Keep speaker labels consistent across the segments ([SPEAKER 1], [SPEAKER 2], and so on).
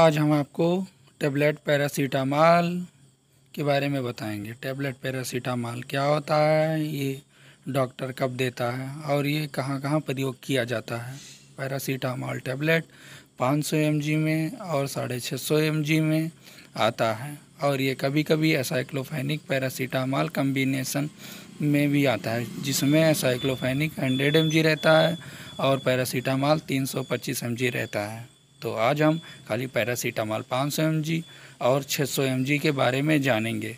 [SPEAKER 1] आज हम आपको टेबलेट पैरासीटामॉल के बारे में बताएंगे टेबलेट पैरासीटामॉल क्या होता है ये डॉक्टर कब देता है और ये कहाँ कहाँ प्रयोग किया जाता है पैरासीटामॉल टेबलेट 500 सौ में और साढ़े छः सौ में आता है और ये कभी कभी एसाइक्लोफेनिक पैरासीटामॉल कम्बिनेसन में भी आता है जिसमें साइक्लोफेनिक हंड्रेड एम रहता है और पैरासीटामॉल तीन सौ रहता है तो आज हम खाली पैरासीटामॉल 500 जी और 600 जी के बारे में जानेंगे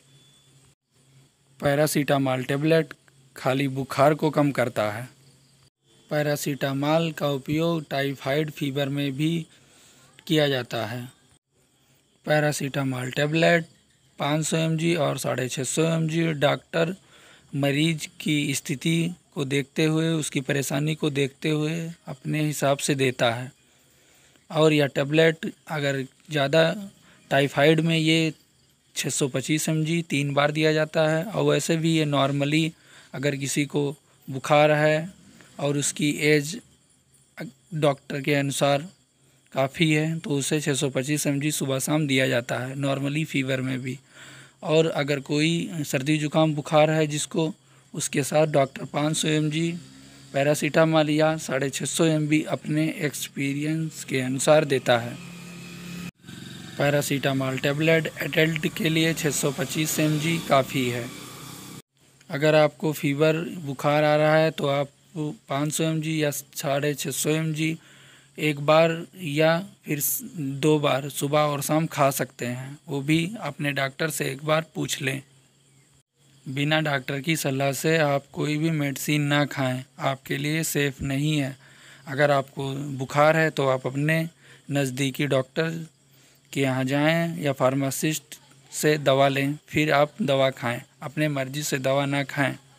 [SPEAKER 1] पैरासीटामॉल टेबलेट खाली बुखार को कम करता है पैरासीटामॉल का उपयोग टाइफाइड फीवर में भी किया जाता है पैरासीटामॉल टेबलेट 500 जी और साढ़े छः सौ डॉक्टर मरीज की स्थिति को देखते हुए उसकी परेशानी को देखते हुए अपने हिसाब से देता है और यह टैबलेट अगर ज़्यादा टाइफाइड में ये 625 जी तीन बार दिया जाता है और वैसे भी ये नॉर्मली अगर किसी को बुखार है और उसकी एज डॉक्टर के अनुसार काफ़ी है तो उसे 625 जी सुबह शाम दिया जाता है नॉर्मली फीवर में भी और अगर कोई सर्दी जुकाम बुखार है जिसको उसके साथ डॉक्टर 500 जी पैरासीटामॉल या साढ़े छः सौ एम अपने एक्सपीरियंस के अनुसार देता है पैरासीटामॉल टेबलेट एडल्ट के लिए 625 सौ काफ़ी है अगर आपको फीवर बुखार आ रहा है तो आप 500 सौ या साढ़े छः सौ एक बार या फिर दो बार सुबह और शाम खा सकते हैं वो भी अपने डॉक्टर से एक बार पूछ लें बिना डॉक्टर की सलाह से आप कोई भी मेडिसिन ना खाएं आपके लिए सेफ़ नहीं है अगर आपको बुखार है तो आप अपने नज़दीकी डॉक्टर के यहाँ जाएं या फार्मासिस्ट से दवा लें फिर आप दवा खाएं अपने मर्ज़ी से दवा ना खाएं